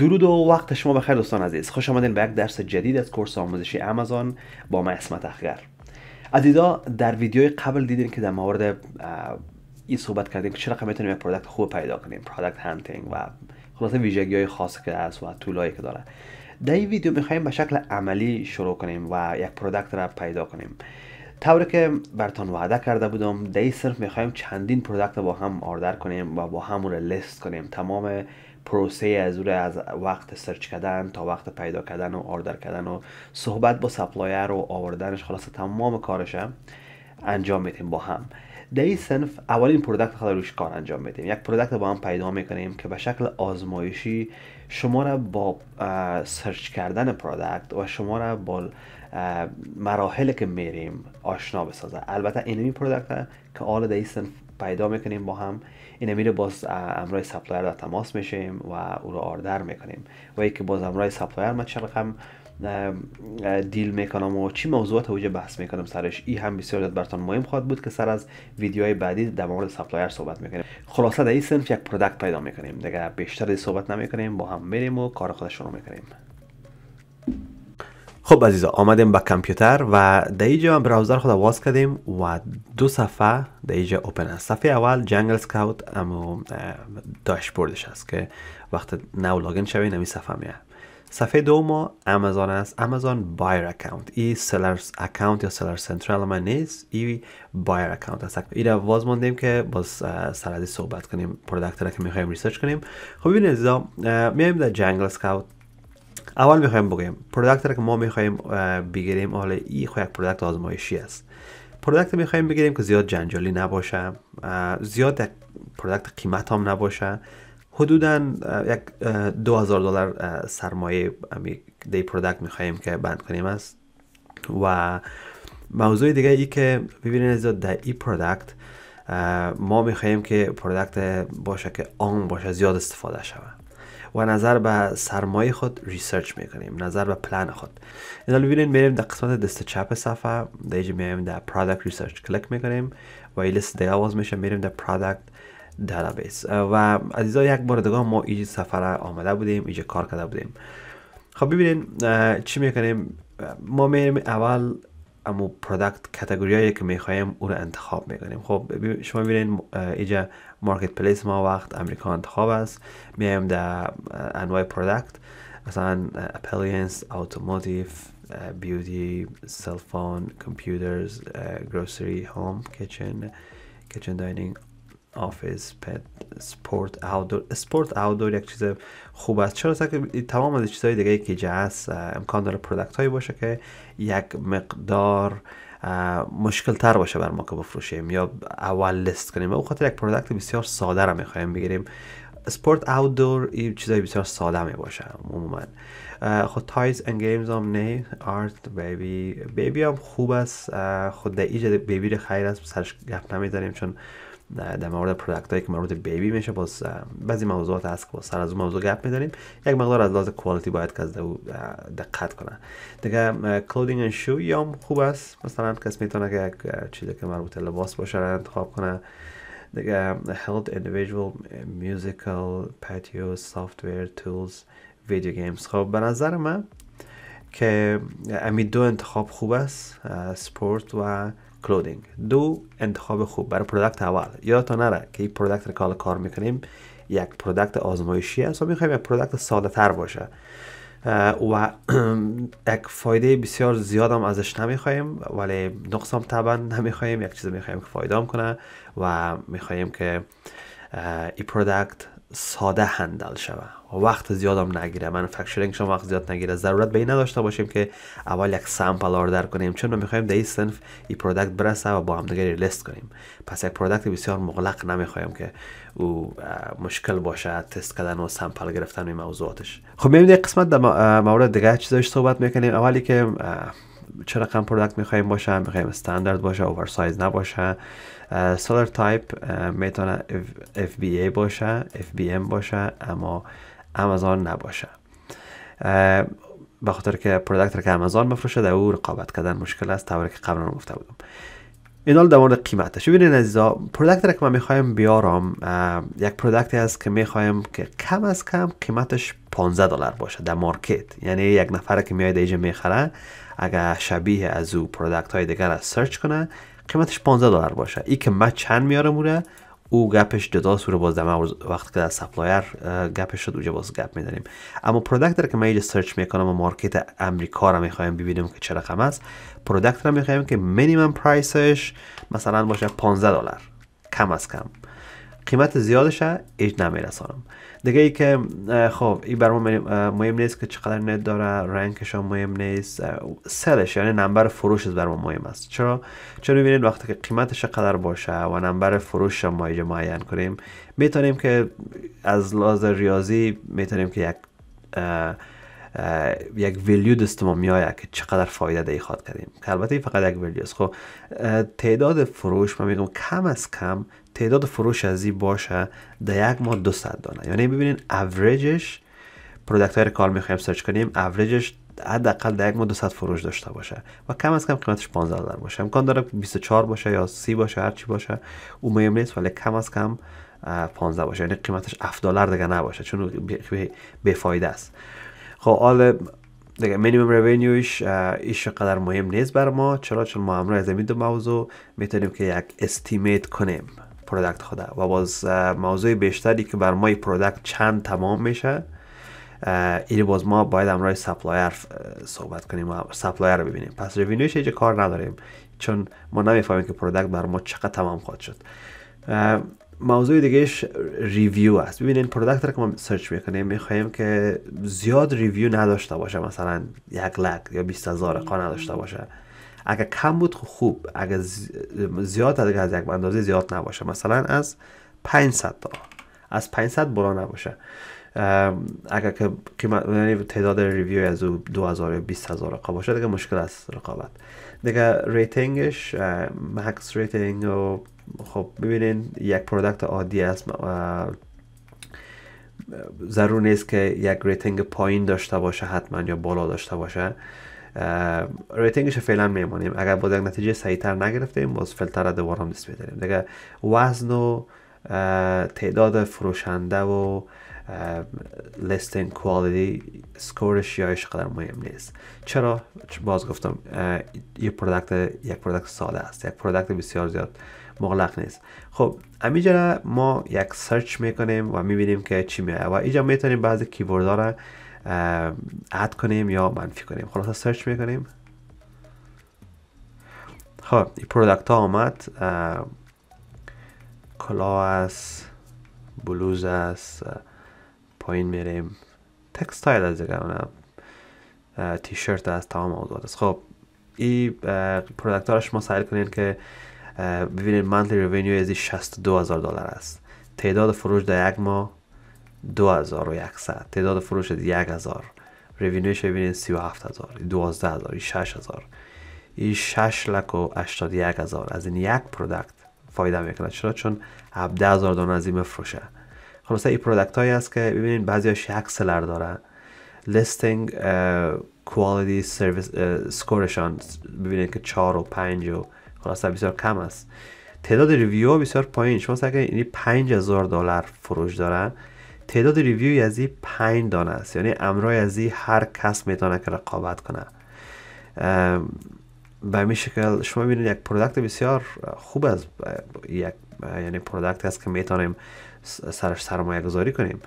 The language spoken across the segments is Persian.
درود و وقت شما بخیر دوستان عزیز خوش آمدین به یک درس جدید از کورس آموزشی آمازون با من اسمت اخگر عزیزا در ویدیوی قبل دیدین که در مورد این صحبت کردیم که چرا میتونیم یک پرودکت خوب پیدا کنیم پرودکت هانتینگ و خلاصه ویژگی های خاصی که هست و هایی که داره در این ویدیو میخوایم به شکل عملی شروع کنیم و یک پرودکت را پیدا کنیم طوری که برتان وعده کرده بودم دی صرف میخوایم چندین پرودکت با هم آردر کنیم و با هم لیست کنیم تمام پروسه از او از وقت سرچ کردن تا وقت پیدا کردن و آردر کردن و صحبت با سپلایر و آوردنش خلاص تمام کارش انجام میدیم با هم در این صنف اولین پرودکت خود روش کار انجام میدیم یک پرودکت با هم پیدا میکنیم که به شکل آزمایشی شما را با سرچ کردن پرودکت و شما را با مراحل که میریم آشنا بسازه البته اینمی پرودکت که آل در این صنف پیدا میکنیم با هم این امیر باز امرای سپلایر در تماس میشیم و او رو آردر میکنیم و که باز امرای سپلایر من چه دیل میکنم و چی موضوعات اوجه بحث میکنم سرش این هم بسیار برتان مهم خواهد بود که سر از ویدیوهای بعدی در مورد سپلایر صحبت میکنیم خلاصه در این صنف یک پرودکت پیدا میکنیم دیگه بیشتر صحبت نمیکنیم با هم میریم و کار خودش میکنیم خب عزیزا آمدیم به کامپیوتر و در اینجا براوزر خود باز کردیم و دو صفحه در اینجا اوپن است صفحه اول جنگل سکاوت اما داشبوردش است که وقت نو لاگین شوین نمی صفحه میاد صفحه دو ما امازون است امازون بایر اکاونت ای سلرز اکاونت یا سلر سنترال ما نیست ای بایر اکاونت است ای رو باز ماندیم که باز سردی صحبت کنیم پروداکت را که میخوایم ریسرچ کنیم خب ببینید عزیزا میایم در جنگل سکاوت اول میخوایم بگیم پروداکت را که ما میخوایم بگیریم حالا ای خو یک پرودکت آزمایشی است پروداکت میخوایم بگیریم که زیاد جنجالی نباشه زیاد یک قیمت هم نباشه حدودا یک دو دلار سرمایه دی پروداکت میخوایم که بند کنیم است و موضوع دیگه ای که ببینید زیاد در ای پروداکت ما میخوایم که پروداکت باشه که آن باشه زیاد استفاده شود و نظر به سرمایه خود ریسرچ میکنیم نظر به پلان خود اینا ببینید میریم در قسمت دست چپ صفحه در اینجا میایم در پرادکت ریسرچ کلک میکنیم و این لیست دیگه باز میشه میریم در پرادکت دیتابیس و عزیزا یک بار دیگه ما اینجا سفره آمده بودیم اینجا کار کرده بودیم خب ببینید چی میکنیم ما میریم اول امو پرودکت کتگوری که میخوایم او را انتخاب میکنیم خب شما میبینید اینجا مارکت پلیس ما وقت امریکا انتخاب است میایم در انواع پرودکت مثلا اپلینس اتوماتیف بیوتی سلفون کمپیوترز، گروسری هوم کچن کچن داینینگ آفیس پد سپورت آودور سپورت آودور یک چیز خوب است چرا که تمام از چیزهای دیگه که اینجا هست امکان داره پرودکت هایی باشه که یک مقدار مشکل تر باشه بر ما که بفروشیم یا اول لست کنیم او خاطر یک پرودکت بسیار ساده را میخوایم بگیریم سپورت آودور این چیزای بسیار ساده می باشه عموما خود تایز ان گیمز هم نه آرت بیبی بیبی هم خوب است خود در ایجاد بیبی خیر است سرش گپ داریم چون در مورد پروداکت هایی که به بیبی میشه باز بعضی موضوعات هست که سر از اون موضوع گپ میداریم یک مقدار از لحاظ کوالیتی باید که از دقت کنه دیگه کلودینگ اند شو یام خوب است مثلا کس میتونه که یک چیزی که مربوط لباس باشه انتخاب کنه دیگه health individual پاتیو سافت software تولز ویدیو گیمز خب به نظر من که امید دو انتخاب خوب است سپورت و کلودینگ دو انتخاب خوب برای پروداکت اول یادتان نره که این پروداکت رو که کار میکنیم یک پروداکت آزمایشی است و میخوایم یک پرودکت ساده تر باشه و یک فایده بسیار زیاد هم ازش نمیخوایم ولی نقص هم طبعا نمیخوایم یک چیز میخوایم که فایده هم کنه و میخوایم که این پروداکت ساده هندل شوه و وقت زیادم نگیره منفکچرینگ شما وقت زیاد نگیره ضرورت به این نداشته باشیم که اول یک سامپل آردر کنیم چون ما میخوایم در این سنف این پروداکت برسه و با هم دیگه لیست کنیم پس یک پروداکت بسیار مغلق نمیخوایم که او مشکل باشه تست کردن و سامپل گرفتن این موضوعاتش خب میبینید قسمت در مورد دیگه چیزاش صحبت میکنیم اولی که چه رقم پرودکت میخوایم باشه میخوایم استاندارد باشه اوورسایز نباشه سالر تایپ میتونه اف بی ای باشه اف بی ام باشه اما امازون نباشه به خاطر که پرودکت که امازون مفروشه در او رقابت کردن مشکل است طوری که قبلا گفته بودم حال در مورد قیمتش ببینید عزیزا پرودکت را که من میخوایم بیارم یک پرودکتی است که میخوایم که کم از کم قیمتش 15 دلار باشه در مارکت یعنی یک نفر که میاد اینجا میخره اگر شبیه از او پرودکت های دیگر را سرچ کنه قیمتش 15 دلار باشه ای که من چند میارم موره او گپش جدا سوره باز دمه وقت که در سپلایر گپش شد اونجا باز گپ میدنیم اما پرودکت را که من اینجا سرچ میکنم و مارکت امریکا را میخوایم ببینیم که چه رقم است پرودکت را میخوایم که مینیمم پرایسش مثلا باشه 15 دلار کم از کم قیمت زیادش هیچ نمیرسانم دیگه ای که خب این بر مهم نیست که چقدر نت داره رنکش هم مهم نیست سلش یعنی نمبر فروشش بر ما مهم است چرا چون میبینید وقتی که قیمتش قدر باشه و نمبر فروش ما اینجا معین کنیم میتونیم که از لحاظ ریاضی میتونیم که یک یک ویلیو دست ما که چقدر فایده دهی خواد کردیم که البته این فقط یک ویلیو است خب تعداد فروش ما کم از کم تعداد فروش از این باشه در یک ماه 200 دانه یعنی ببینین اوریجش پروداکت هایی کار میخوایم سرچ کنیم اوریجش حداقل در یک ماه 200 فروش داشته باشه و کم از کم قیمتش 15 دلار باشه امکان داره 24 باشه یا 30 باشه هر چی باشه او مهم نیست ولی کم از کم 15 باشه یعنی قیمتش 7 دلار دیگه نباشه چون بی است خب حالا دیگه مینیمم ریوینیوش ایش قدر مهم نیست بر ما چرا چون ما همراه از این دو موضوع میتونیم که یک استیمیت کنیم پرودکت خوده و باز موضوع بیشتری که بر ما پرودکت چند تمام میشه این باز ما باید امرای سپلایر صحبت کنیم و سپلایر رو ببینیم پس ریوینیوش هیچ کار نداریم چون ما نمیفهمیم که پرودکت بر ما چقدر تمام خواهد شد موضوع دیگهش ریویو است ببینید پرودکت رو که ما سرچ میکنیم میخواهیم که زیاد ریویو نداشته باشه مثلا یک لک یا بیست هزار قا نداشته باشه اگر کم بود خب خوب اگر زیاد از از یک اندازه زیاد نباشه مثلا از 500 تا از 500 بالا نباشه اگر که یعنی تعداد ریویو از 2000 یا 20000 رقم باشه دیگه مشکل است رقابت دیگه ریتینگش مکس ریتینگ و خب ببینین یک پروداکت عادی است ضرور نیست که یک ریتینگ پایین داشته باشه حتما یا بالا داشته باشه ریتینگش فعلا میمانیم اگر با یک نتیجه سعیتر نگرفتیم باز فلتر رو دوباره هم دست بداریم دیگه وزن و تعداد فروشنده و لستینگ کوالیتی سکورش یا قدر مهم نیست چرا باز گفتم یه پروداکت یک پرودکت ساده است یک پرودکت بسیار زیاد مغلق نیست خب امیجا ما یک سرچ میکنیم و میبینیم که چی میاد و اینجا میتونیم بعضی کیبوردها اد کنیم یا منفی کنیم خلاصا سرچ میکنیم خب این پرودکت ها آمد کلا است بلوز است پایین میریم تکستایل از دیگه شرت است تمام موضوعات است خب این پرودکت ها را شما سعی کنین که ببینید منتلی ریوینیو از هزار دلار است تعداد فروش در یک ماه 2100 تعداد فروش 1000 ریوینیوش ببینید 37000 12000 6000 این 6 لک و 81000 از این یک پرودکت فایده میکنه چرا چون 17000 دونه دانه از این مفروشه خلاصه این پرودکت هایی است که ببینید بعضی هاش یک سلر داره لیستینگ کوالیتی سرویس سکورشان ببینید که 4 و 5 و خلاصه بسیار کم است تعداد ریویو بسیار پایین شما اگر این 5000 دلار فروش داره تعداد ریویوی از این 5 دانه است یعنی امرای از این هر کس میتونه که رقابت کنه به این شکل شما ببینید یک پرودکت بسیار خوب از یک یعنی پرودکت است که میتونیم سرش سرمایه گذاری کنیم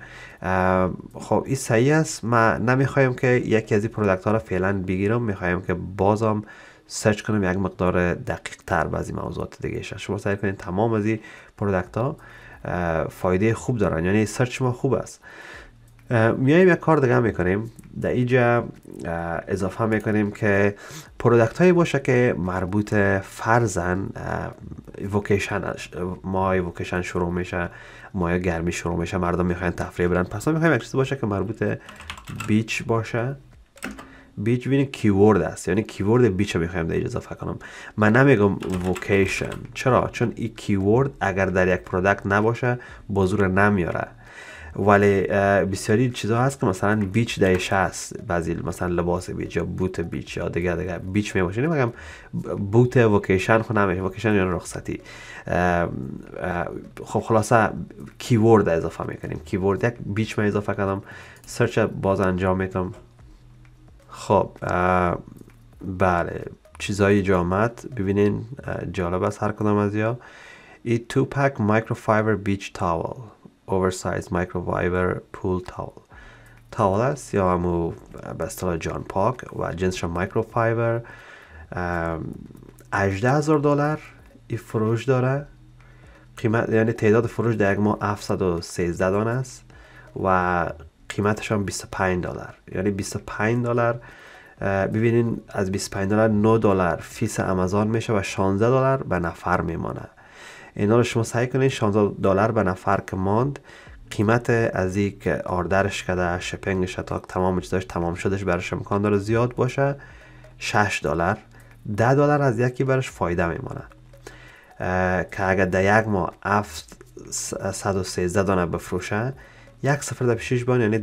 خب این صحیح است ما نمیخوایم که یکی از این پرودکت ها را فعلا بگیرم میخوایم که بازم سرچ کنم یک مقدار دقیق تر بعضی موضوعات دیگه شما سعی کنید تمام از این پرودکت ها فایده خوب دارن یعنی سرچ ما خوب است میایم یک کار دیگه میکنیم در اینجا اضافه میکنیم که پرودکت هایی باشه که مربوط فرزن ایوکیشن ما ایوکیشن شروع میشه ماه گرمی شروع میشه مردم میخواین تفریه برن پس ما میخوایم یک چیزی باشه که مربوط بیچ باشه بیچ ببینید کیورد است یعنی کیورد بیچ رو میخوایم در اضافه کنم من نمیگم وکیشن چرا چون این کیورد اگر در یک پروداکت نباشه بازور نمیاره ولی بسیاری چیزا هست که مثلا بیچ دایش هست بعضی مثلا لباس بیچ یا بوت بیچ یا دیگه دیگه بیچ می نمیگم یعنی بوت وکیشن خو نمیشه وکیشن یعنی رخصتی خب خلاصه کیورد اضافه میکنیم کیورد یک بیچ می اضافه کردم سرچ باز انجام میتم خب بله چیزای جامت ببینین جالب است هر کدام از یا ای تو پک مایکروفایبر بیچ تاول اوورسایز مایکروفایبر پول تاول تاول است یا همو به جان پاک و جنسش مایکروفایبر اجده هزار دلار ای فروش داره قیمت یعنی تعداد فروش در یک ماه 713 دان است و قیمتش هم 25 دلار یعنی 25 دلار ببینین از 25 دلار 9 دلار فیس آمازون میشه و 16 دلار به نفر میمانه اینا رو شما سعی کنین 16 دلار به نفر که ماند قیمت از یک آردرش کده شپنگش تا تمام چیزاش تمام شدش برش امکان داره زیاد باشه 6 دلار 10 دلار از یکی برش فایده میمونه. که اگر در یک ماه 113 دانه بفروشه یک صفر در پیشش بان یعنی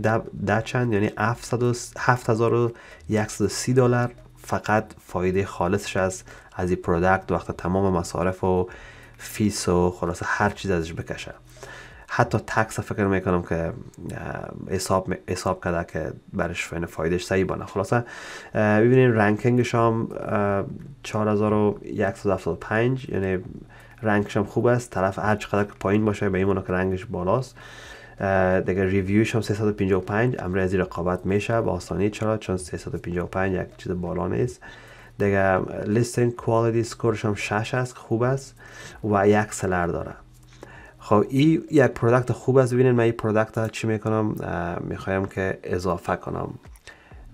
ده, چند یعنی 7130 دلار فقط فایده خالصش از از این پرودکت وقت تمام مصارف و فیس و خلاصه هر چیز ازش بکشه حتی تکس فکر میکنم که حساب حساب کرده که برش فین فایدهش صحیح بانه خلاصه ببینین رنکینگش هم 4175 یعنی رنکش هم خوب است طرف هر چقدر که پایین باشه به این که رنگش بالاست دیگه ریویوش هم 355 امر از رقابت میشه با آسانی چرا چون 355 یک چیز بالا نیست دیگه لیسن کوالیتی سکور هم 6 است خوب است و یک سلر داره خب این یک پروداکت خوب است ببینید من این پرودکت چی میکنم میخوایم که اضافه کنم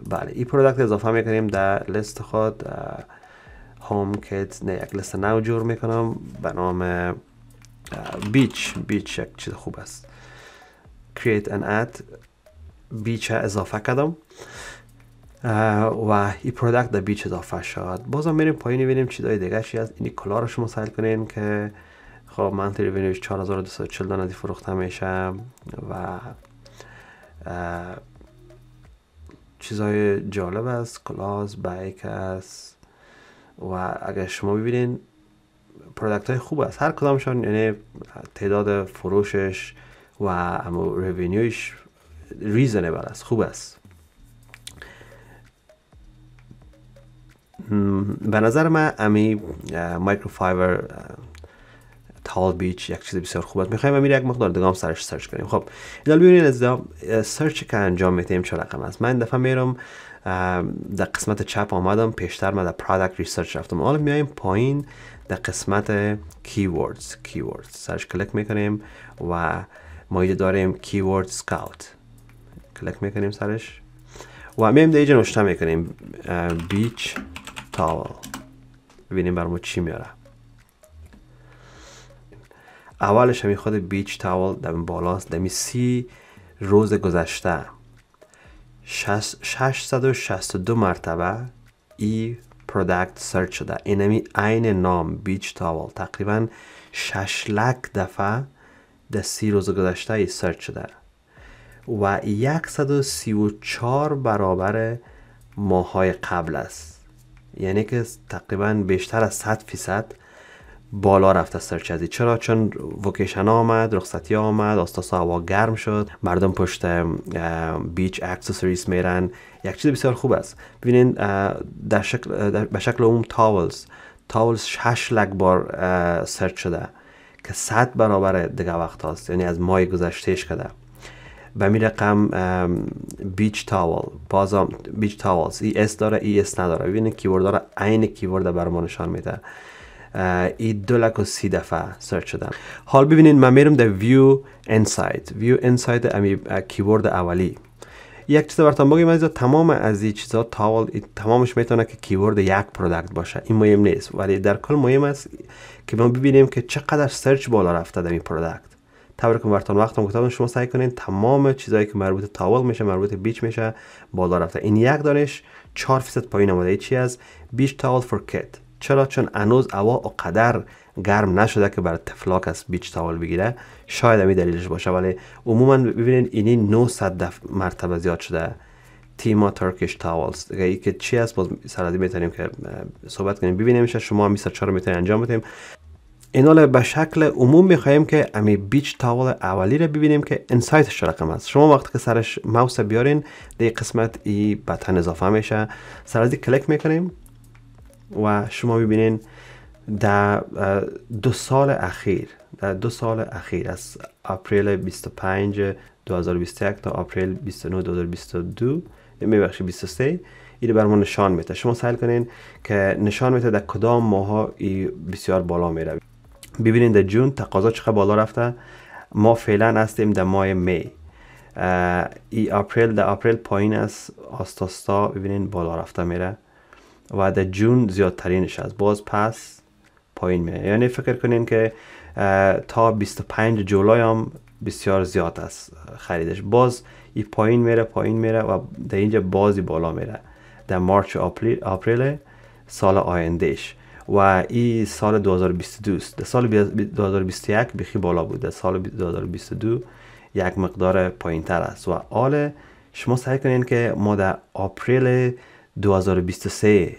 بله این پروداکت اضافه میکنیم در لیست خود هوم کیت نه یک لیست نو جور میکنم به نام بیچ بیچ یک چیز خوب است create an ad بیچه اضافه کردم و این پرودکت در بیچ اضافه شد بازم میریم پایین ببینیم چیزای دیگه چی هست اینی کلا رو شما سهل کنین که خب من ریونیوش 4240 دانه فروخته میشه و چیزهای جالب است کلاس بایک است و اگر شما ببینین پرودکت های خوب است هر کدامشان یعنی تعداد فروشش و اما ریوینیوش ریزنه است خوب است به نظر من امی مایکرو فایور تال بیچ یک چیز بسیار خوب است میخوایم امیر یک مقدار دیگه هم سرش سرچ کنیم خب اینا ببینید از سرچ که انجام میتیم چه رقم است من دفعه میرم در قسمت چپ آمدم پیشتر من در پرادکت ریسرچ رفتم حالا میایم پایین در قسمت کیوردز کیوردز سرچ کلیک میکنیم و ما اینجا داریم کیورد سکاوت کلک میکنیم سرش و میم در اینجا نشته میکنیم بیچ تاول ببینیم بر ما چی میاره اولش همین خود بیچ تاول در بالاست دمی سی روز گذشته 662 مرتبه ای پرودکت سرچ شده اینمی عین نام بیچ تاول تقریبا 6 لک دفعه در سی روز گذشته سرچ شده و 134 برابر ماهای قبل است یعنی که تقریبا بیشتر از 100 فیصد بالا رفته سرچ ازی چرا چون وکیشن آمد رخصتی آمد آستاسا هوا گرم شد مردم پشت بیچ اکسسوریز میرن یک چیز بسیار خوب است ببینین به شکل عموم تاولز تاولز 6 لک بار سرچ شده که صد برابر دیگه وقت هاست یعنی از ماه گذشتهش کده به می رقم بیچ تاول بازم بیچ تاول ای اس داره ای e اس نداره ببینید کیورد داره عین کیورد بر ما نشان میده ای دو لک و سی دفعه سرچ کردم. حال ببینید من میرم در ویو انسایت ویو انسایت امی کیورد اولی یک چیز براتون بگم از تمام از این چیزا تاول تمامش میتونه که کیورد یک پروداکت باشه این مهم نیست ولی در کل مهم است که ما ببینیم که چقدر سرچ بالا رفته در این پروداکت کنم براتون وقتم گفتم شما سعی کنین تمام چیزایی که مربوط تاول میشه مربوط بیچ میشه بالا رفته این یک دانش 4 فیصد پایین اومده چی از بیچ تاول فور کت چرا چون انوز اوا و گرم نشده که بر تفلاک از بیچ تاول بگیره شاید همی دلیلش باشه ولی عموما ببینین اینی 900 دف... مرتبه زیاد شده تیما ترکیش تاولز دیگه که چی هست باز سرازی میتونیم که صحبت کنیم ببینیم میشه شما هم میسر چرا میتونیم انجام بدیم اینال به شکل عموم میخواییم که امی بیچ تاول اولی رو ببینیم که انسایتش رقم است شما وقتی که سرش ماوس بیارین در قسمت ای اضافه میشه سر کلک میکنیم و شما ببینین در دو سال اخیر در دو سال اخیر از اپریل 25 2021 تا اپریل 29 2022 میبخشی 23 این بر ما نشان میده شما سعی کنین که نشان میده در کدام ماه ای بسیار بالا میره ببینین در جون تقاضا چقدر بالا رفته ما فعلا هستیم در ماه می ای اپریل در اپریل پایین است آستاستا ببینین بالا رفته میره و در جون زیادترینش است باز پس پایین میاد. یعنی فکر کنین که تا 25 جولای هم بسیار زیاد است خریدش باز این پایین میره پایین میره و در اینجا بازی بالا میره در مارچ و آپریل سال آیندهش و این سال 2022 است در سال 2021 بخی بالا بود در سال 2022 یک مقدار پایین تر است و حال شما سعی کنین که ما در آپریل 2023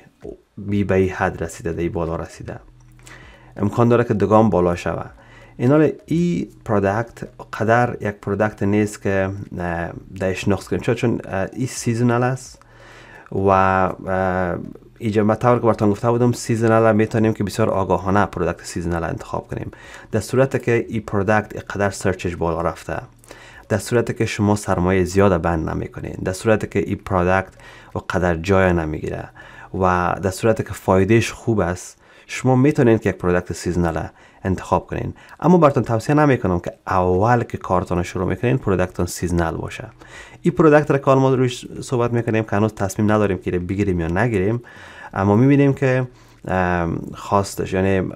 بی به حد رسیده در بالا رسیده امکان داره که دگام بالا شوه این حال ای پرادکت قدر یک پرادکت نیست که دهش نقص کنیم چون ای سیزنال است و اینجا طور که براتون گفته بودم سیزنال میتونیم که بسیار آگاهانه پرادکت سیزنال انتخاب کنیم در صورت که ای پرادکت قدر سرچش بالا رفته در صورت که شما سرمایه زیاد بند کنید در صورت که ای پرادکت و قدر جای نمیگیره و در صورت که فایدهش خوب است شما میتونید که یک پروداکت سیزنال انتخاب کنین اما براتون توصیه نمیکنم که اول که کارتون شروع میکنین پروداکتون سیزنال باشه این پروداکت را که ما روش صحبت میکنیم که هنوز تصمیم نداریم که بگیریم یا نگیریم اما میبینیم که خواستش یعنی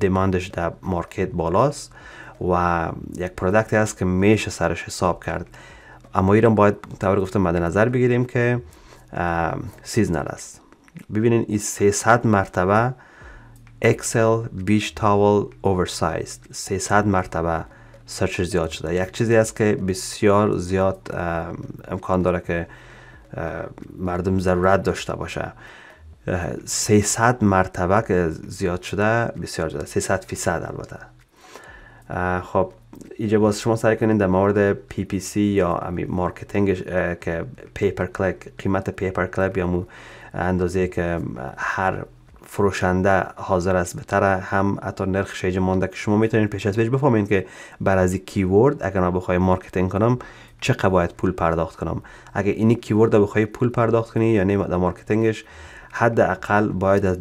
دیماندش در مارکت بالاست و یک پرودکتی هست که میشه سرش حساب کرد اما ایران باید طور گفتم مد نظر بگیریم که سیزنال است ببینین این 300 مرتبه اکسل بیش تاول اوورسایز 300 مرتبه سرچ زیاد شده یک چیزی است که بسیار زیاد امکان داره که مردم ضرورت داشته باشه 300 مرتبه که زیاد شده بسیار زیاد 300 فیصد البته خب اینجا باز شما سعی کنید در مورد پی پی سی یا امی مارکتینگ که پیپر کلیک قیمت پیپر کلیک یا اندازه که هر فروشنده حاضر است بهتر هم حتی نرخ شیج مانده که شما میتونید پیش از پیش بفهمید که بر از کیورد اگر من بخوای مارکتینگ کنم چقدر باید پول پرداخت کنم اگر اینی کیورد رو بخوای پول پرداخت کنی یعنی در مارکتینگش حداقل باید از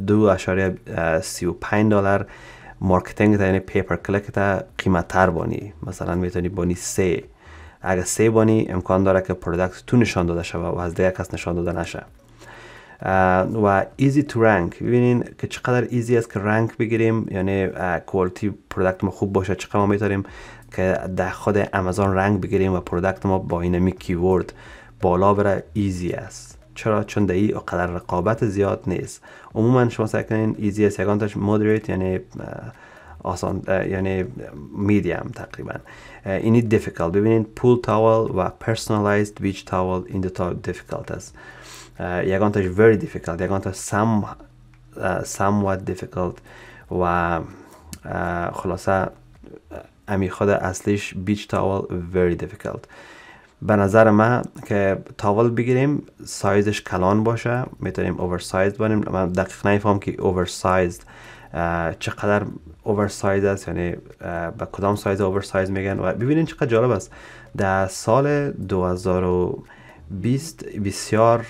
2.35 دلار مارکتینگ تا یعنی پیپر کلک تا قیمت تر بانی مثلا میتونی بانی سه اگر سه بانی امکان داره که پروداکت تو نشان داده شود و از دیگه کس نشان داده نشه و ایزی تو رنک ببینین که چقدر ایزی است که رنک بگیریم یعنی کوالتی پرودکت ما خوب باشه چقدر ما میتونیم که در خود امازون رنگ بگیریم و پرودکت ما با اینمی کیورد بالا بره ایزی است چرا چون دهی قدر رقابت زیاد نیست عموما شما سعی کنین ایزی است یکان تاش مودریت یعنی آسان یعنی میدیم تقریبا اینی دیفیکل. ببینید پول تاول و پرسونالایزد ویچ تاول این دو تا است Uh, یگان تاش very difficult یگان uh, somewhat difficult و uh, خلاصه امی خود اصلیش بیچ تاول very difficult به نظر من که تاول بگیریم سایزش کلان باشه میتونیم اوورسایز بانیم من دقیق نمیفهم که اوورسایز چقدر اوورسایز است یعنی به کدام سایز اوورسایز میگن و ببینین چقدر جالب است در سال 2000 20 بسیار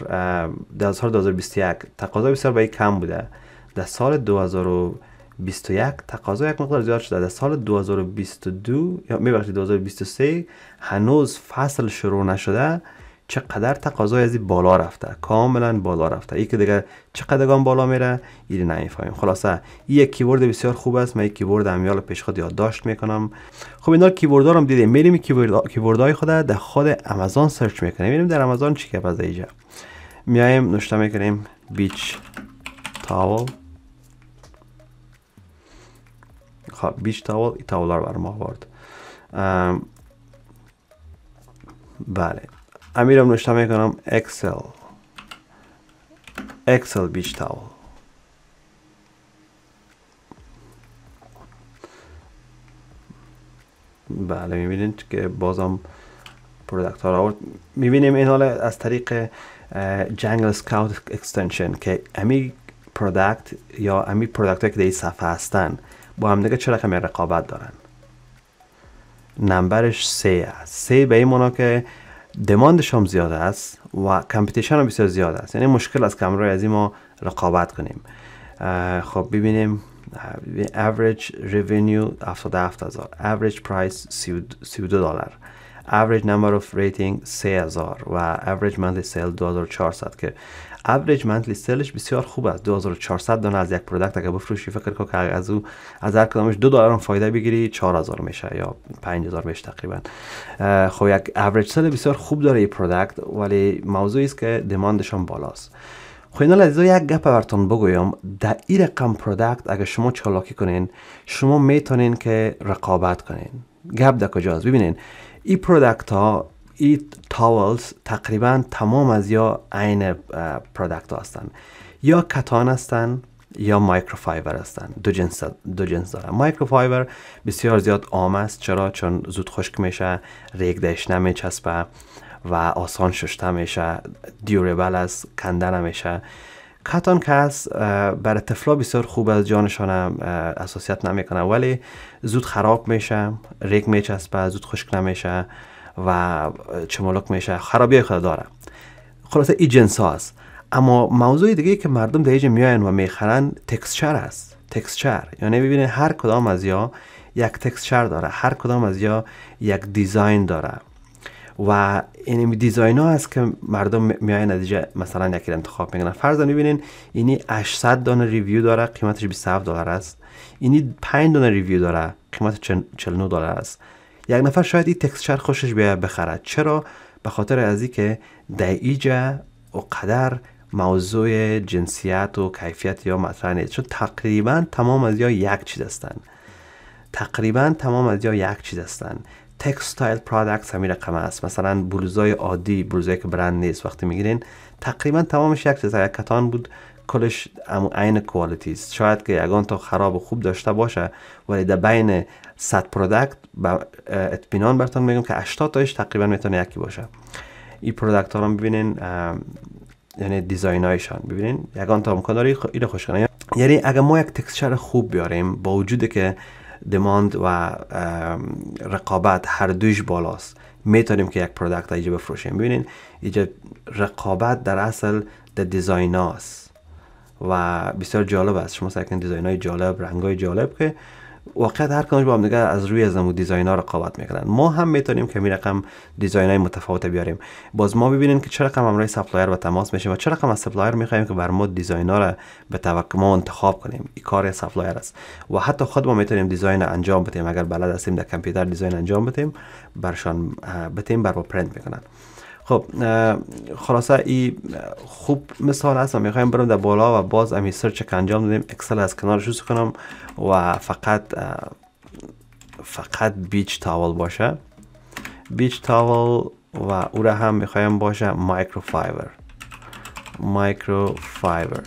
در سال 2021 تقاضا بسیار به کم بوده در سال 2021 تقاضا یک مقدار زیاد شده در سال 2022 یا میبخشید 2023 هنوز فصل شروع نشده چقدر تقاضای از بالا رفته کاملا بالا رفته ای که دیگه گام بالا میره این نمیفهمیم خلاصه این یک کیورد بسیار خوب است من یک کیبورد یال پیش خود یادداشت میکنم خب اینا ها رو دیدیم میریم های خود در خود آمازون سرچ میکنیم میریم در آمازون چی که از اینجا میایم نوشته میکنیم بیچ تاول خب بیچ تاول ای تاول بر ما بله امیرم نوشته میکنم اکسل اکسل بیچ تاول بله میبینید که بازم پرودکت ها رو میبینیم این حال از طریق جنگل سکاوت اکستنشن که امی پرودکت یا امی پرودکت هایی که در صفحه هستن با هم دیگه چه رقم رقابت دارن نمبرش سه است سه به این مانا که دماندش هم زیاد است و کمپیتیشن هم بسیار زیاد است یعنی مشکل از کمرای از این ما رقابت کنیم خب ببینیم average revenue 77,000 average price 32 دلار average number of rating 3000 و average monthly sale 2400 که اوریج منتلی سلش بسیار خوب است 2400 دانه از یک پروداکت اگر بفروشی فکر کن که از او از هر کدامش دو دلار فایده بگیری 4000 میشه یا 5000 میشه تقریبا خب یک اوریج سل بسیار خوب داره این پروداکت ولی موضوعی است که دماندشان بالاست خب اینا لذا یک گپ براتون بگویم در این رقم پروداکت اگر شما چالاکی کنین شما میتونین که رقابت کنین گپ در کجاست ببینین این پروداکت ها این تاولز تقریبا تمام از یا عین پرودکت هستن یا کتان هستن یا مایکروفایبر هستن دو جنس دو جنس مایکروفایبر بسیار زیاد عام است چرا چون زود خشک میشه ریگ دهش نمیچسبه و آسان ششته میشه دیوربل است کنده نمیشه کتان که هست برای طفلا بسیار خوب از جانشان اساسیت نمیکنه ولی زود خراب میشه ریگ میچسبه زود خشک نمیشه و چمالک میشه خرابی خود داره خلاصه ای جنس هاست اما موضوع دیگه که مردم در اینجا میاین و میخرن تکسچر است تکسچر یعنی ببینید هر کدام از یا یک تکسچر داره هر کدام از یا یک دیزاین داره و این دیزاین ها است که مردم میاین از مثلا یکی انتخاب میکنن فرضاً ببینین اینی 800 دانه ریویو داره قیمتش 27 دلار است اینی 5 دانه ریویو داره قیمت 49 دلار است یک نفر شاید این تکسچر خوشش بیا بخرد چرا به خاطر از که در ایجا و قدر موضوع جنسیت و کیفیت یا مطرح نیست چون تقریبا تمام از یا یک چیز هستند تقریبا تمام از یا یک چیز هستند تکستایل پرادکت همین رقم است مثلا بلوزای عادی بلوزای که برند نیست وقتی میگیرین تقریبا تمامش یک چیز یک کتان بود کلش عین کوالیتیز شاید که یگان تا خراب و خوب داشته باشه ولی در بین 100 پروداکت با اطمینان براتون میگم که 80 تاش تقریبا میتونه یکی باشه این پروداکت ها رو ببینین یعنی دیزاین هایشان ببینین یگان تا امکان داره این خوش کنه یعنی اگر ما یک تکسچر خوب بیاریم با وجود که دماند و رقابت هر دویش بالاست میتونیم که یک پرودکت ایجا بفروشیم ببینین اینجا رقابت در اصل در دیزاین هاست و بسیار جالب است شما سکن دیزاین جالب رنگای جالب که واقعیت هر کدومش با هم دیگه از روی از دیزاینر دیزاین ها رقابت میکنن ما هم میتونیم می رقم دیزاین های متفاوت بیاریم باز ما ببینیم که چه رقم امرای سپلایر به تماس میشه و چه رقم از سپلایر میخوایم که بر ما دیزاین ها به توقع ما انتخاب کنیم این کار سپلایر است و حتی خود ما میتونیم دیزاین انجام بدیم اگر بلد هستیم در کامپیوتر دیزاین انجام بدیم برشان بتیم بر ما پرینت میکنن خب خلاصه ای خوب مثال هست میخوایم برم در بالا و باز امی سرچ که انجام دادیم اکسل از کنار شوز کنم و فقط فقط بیچ تاول باشه بیچ تاول و او را هم میخوایم باشه مایکرو فایبر مایکرو فایبر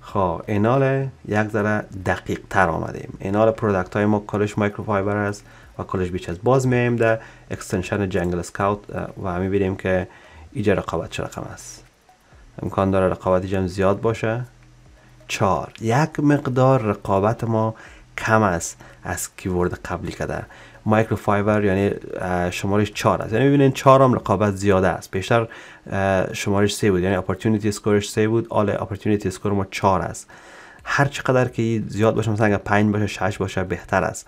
خب اینال یک ذره دقیق تر آمدیم اینال پرودکت های ما کلش مایکرو فایبر است و کالج بیچ از باز میایم در اکستنشن جنگل سکاوت و می بینیم که اینجا رقابت چه رقم است امکان داره رقابت جمع زیاد باشه چهار یک مقدار رقابت ما کم است از کیورد قبلی کده مایکرو فایبر یعنی شمارش 4 است یعنی ببینید 4 هم رقابت زیاده است بیشتر شمارش 3 بود یعنی اپورتونتی اسکورش 3 بود آل اپورتونتی اسکور ما 4 است هر چقدر که زیاد باشه مثلا اگر 5 باشه 6 باشه بهتر است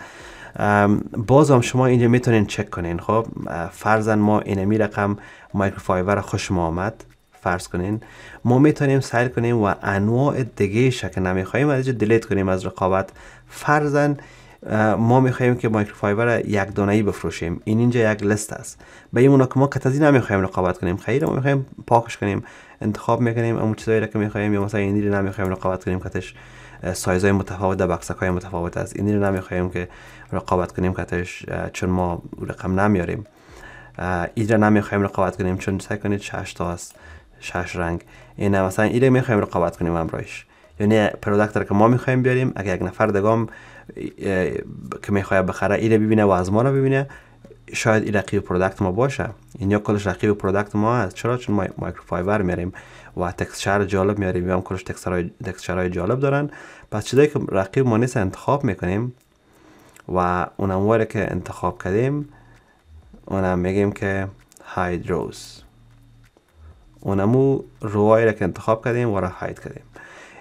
بازم شما اینجا میتونین چک کنین خب فرضاً ما اینمی رقم مایکروفایبر خوشم آمد فرض کنین ما میتونیم سعی کنیم و انواع دیگه شکل نمیخوایم از دلیت کنیم از رقابت فرضاً ما میخوایم که مایکروفایبر یک دونه ای بفروشیم این اینجا یک لیست است به این که ما کتازی نمیخوایم رقابت کنیم خیر ما میخوایم پاکش کنیم انتخاب میکنیم اون چیزایی را که میخوایم یا مثلا این رو نمیخوایم رقابت کنیم کتش سایزهای متفاوت در بکسک های متفاوت است این رو نمیخوایم که رقابت کنیم کتش چون ما رقم نمیاریم ایده نمیخوایم رقابت کنیم چون سعی کنید شش تا است شش رنگ این مثلا ایده میخوایم رقابت کنیم امرایش یعنی پروداکت که ما میخوایم بیاریم اگر یک نفر دگام که میخواد بخره ایده ببینه و از ما رو ببینه شاید این رقیب پروداکت ما باشه این یا کلش رقیب پروداکت ما است چرا چون ما مایکرو میاریم و تکسچر جالب میاریم یا هم کلش تکسچرهای جالب دارن پس چیزایی که رقیب ما نیست انتخاب میکنیم و اون امواری که انتخاب کردیم اونم میگیم که هایدروز. روز اونمو روایی را که انتخاب کردیم و را هاید کردیم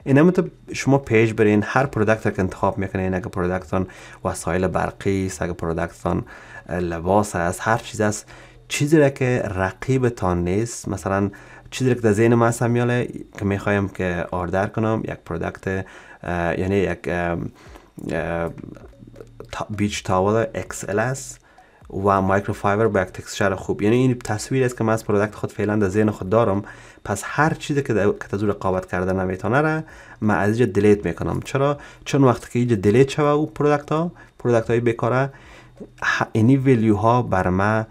این تو شما پیش برین هر پرودکت که انتخاب میکنین اگه پرودکتان وسایل برقی است اگه پرودکتان لباس است هر چیز است چیزی را که تان نیست مثلا چیزی را که در ذهن من میاله که میخوایم که آردر کنم یک پرودکت یعنی یک بیچ تاول XLS و مایکروفایبر با یک تکسچر خوب یعنی این تصویر است که من از پرودکت خود فعلا در ذهن خود دارم پس هر چیزی که در زور رقابت کرده نمیتونه را من از اینجا دلیت میکنم چرا چون وقتی که اینجا دلیت شوه او پروداکت ها پروداکت های بیکاره اینی ویلیو ها بر من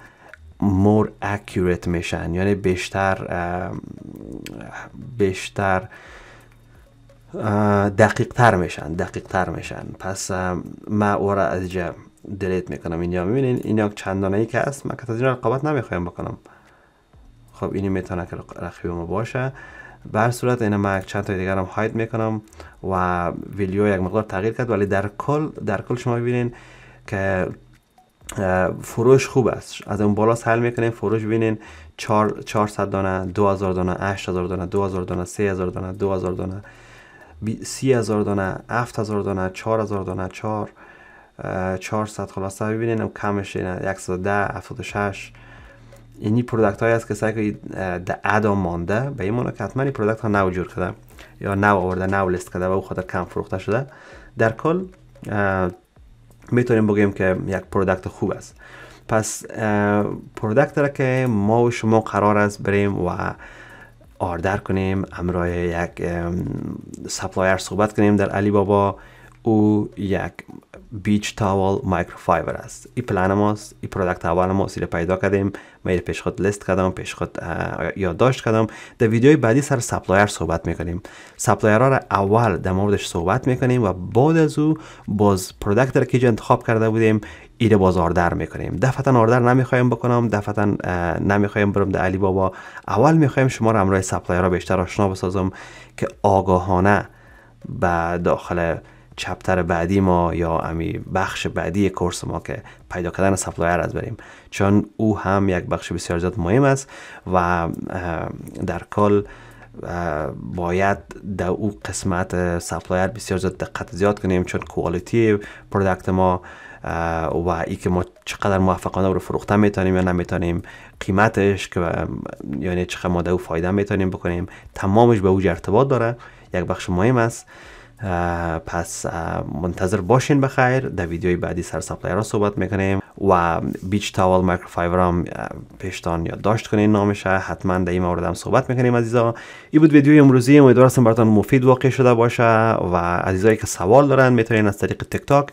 مور اکیوریت میشن یعنی بیشتر بیشتر دقیق تر میشن دقیق تر میشن پس ما او را از اینجا دلیت میکنم اینجا میبینین اینا چندانه ای که هست من که از این رقابت نمیخوایم بکنم خب اینی میتونه که رقیب ما باشه به صورت اینا من چند تا دیگر هم هاید میکنم و ویدیو یک مقدار تغییر کرد ولی در کل در کل شما ببینین که فروش خوب است از اون بالا حل میکنین فروش ببینین 4 400 دانه 2000 دانه 8000 دانه 2000 دانه 3000 دانه 2000 دانه سی هزار دانه هفت هزار دانه چهار هزار دانه چهار چهارصد خلاصه خب، ببینین کمش اینه 110 شش اینی پرودکت های است که سعی ده ادا مانده به این که حتما این پرودکت ها نو جور کرده یا نو آورده نو لست کرده و او خاطر کم فروخته شده در کل میتونیم بگیم که یک پرودکت خوب است پس پرودکت را که ما و شما قرار است بریم و آردر کنیم همراه یک سپلایر صحبت کنیم در علی بابا او یک بیچ تاول مایکروفایبر است این پلان ماست این پرودکت اول ما سیر پیدا کردیم ما پیش خود لست کردم پیش خود یادداشت کردم در ویدیوی بعدی سر سپلایر صحبت میکنیم سپلایر را اول در موردش صحبت میکنیم و بعد از او باز پرودکت را که انتخاب کرده بودیم ایده باز آردر میکنیم دفتا آردر نمیخوایم بکنم دفتا نمیخوایم برم در علی بابا اول میخوایم شما رو همراه سپلایر را بیشتر آشنا بسازم که آگاهانه به داخل چپتر بعدی ما یا امی بخش بعدی کورس ما که پیدا کردن سپلایر از بریم چون او هم یک بخش بسیار زیاد مهم است و در کل باید در او قسمت سپلایر بسیار زیاد دقت زیاد کنیم چون کوالیتی پرودکت ما و ای که ما چقدر موفقانه رو فروخته میتونیم یا نمیتونیم قیمتش که یعنی چقدر ما در او فایده میتونیم بکنیم تمامش به اوج ارتباط داره یک بخش مهم است پس منتظر باشین بخیر در ویدیوی بعدی سر سپلایر را صحبت میکنیم و بیچ تاول مایکروفایبر هم پیشتان یاد داشت کنین نامشه حتما در این مورد هم صحبت میکنیم عزیزا این بود ویدیوی امروزی امیدوارم براتان مفید واقع شده باشه و عزیزایی که سوال دارن میتونین از طریق تک تاک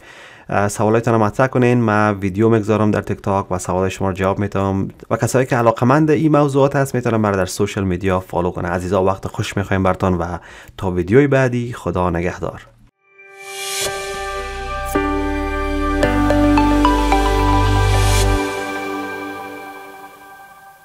سوالاتتون رو مطرح کنین من ویدیو میگذارم در تیک تاک و سوال شما رو جواب میدم و کسایی که علاقمند این موضوعات هست میتونن بردر در سوشال میدیا فالو کنن عزیزا وقت خوش میخوایم براتون و تا ویدیوی بعدی خدا نگهدار